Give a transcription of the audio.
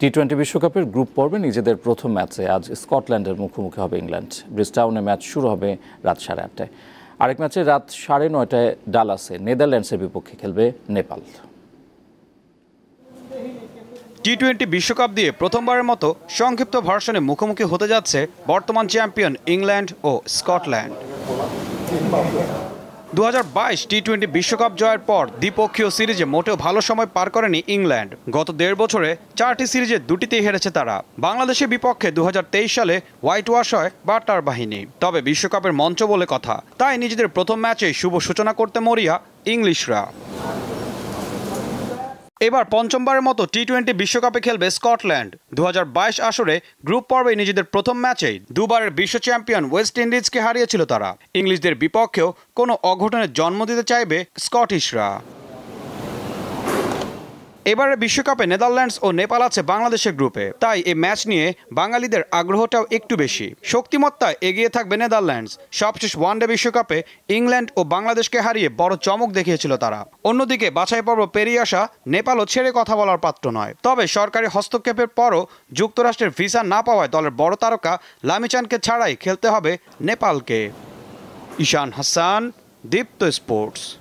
T twenty বিশ্বকাপের group পর্বে নিজেদের প্রথম ম্যাচে আজ স্কটল্যান্ডের মুখোমুখি হবে ইংল্যান্ড ব্রিজটাউনে ম্যাচ শুরু হবে রাত সাড়ে আটটায় আরেক ম্যাচে রাত সাড়ে নয়টায় ডালাসে নেদারল্যান্ডসের বিপক্ষে খেলবে নেপাল টি টোয়েন্টি বিশ্বকাপ দিয়ে প্রথমবারের মতো সংক্ষিপ্ত ভার্সনে মুখোমুখি হতে যাচ্ছে বর্তমান চ্যাম্পিয়ন ইংল্যান্ড ও স্কটল্যান্ড দু টি টোয়েন্টি বিশ্বকাপ জয়ের পর দ্বিপক্ষীয় সিরিজে মোটেও ভালো সময় পার করেনি ইংল্যান্ড গত দেড় বছরে চারটি সিরিজে দুটিতেই হেরেছে তারা বাংলাদেশের বিপক্ষে দু সালে হোয়াইট ওয়াশ হয় বাটার বাহিনী তবে বিশ্বকাপের মঞ্চ বলে কথা তাই নিজেদের প্রথম ম্যাচে শুভ সূচনা করতে মরিয়া ইংলিশরা এবার পঞ্চমবারের মতো টি টোয়েন্টি বিশ্বকাপে খেলবে স্কটল্যান্ড দু আসরে গ্রুপ পর্বে নিজেদের প্রথম ম্যাচেই দুবারের বিশ্ব চ্যাম্পিয়ন ওয়েস্ট ইন্ডিজকে হারিয়েছিল তারা ইংলিশদের বিপক্ষেও কোনো অঘটনের জন্ম দিতে চাইবে স্কটিশরা এবারের বিশ্বকাপে নেদারল্যান্ডস ও নেপাল আছে বাংলাদেশের গ্রুপে তাই এই ম্যাচ নিয়ে বাঙালিদের আগ্রহটাও একটু বেশি শক্তিমত্তায় এগিয়ে থাকবে নেদারল্যান্ডস সবশেষ ওয়ানডে বিশ্বকাপে ইংল্যান্ড ও বাংলাদেশকে হারিয়ে বড় চমক দেখিয়েছিল তারা অন্যদিকে বাছাই পর্ব পেরিয়ে আসা নেপালও ছেড়ে কথা বলার পাত্র নয় তবে সরকারি হস্তক্ষেপের পরও যুক্তরাষ্ট্রের ভিসা না পাওয়ায় দলের বড় তারকা লামিচানকে ছাড়াই খেলতে হবে নেপালকে ঈশান হাসান দীপ্ত স্পোর্টস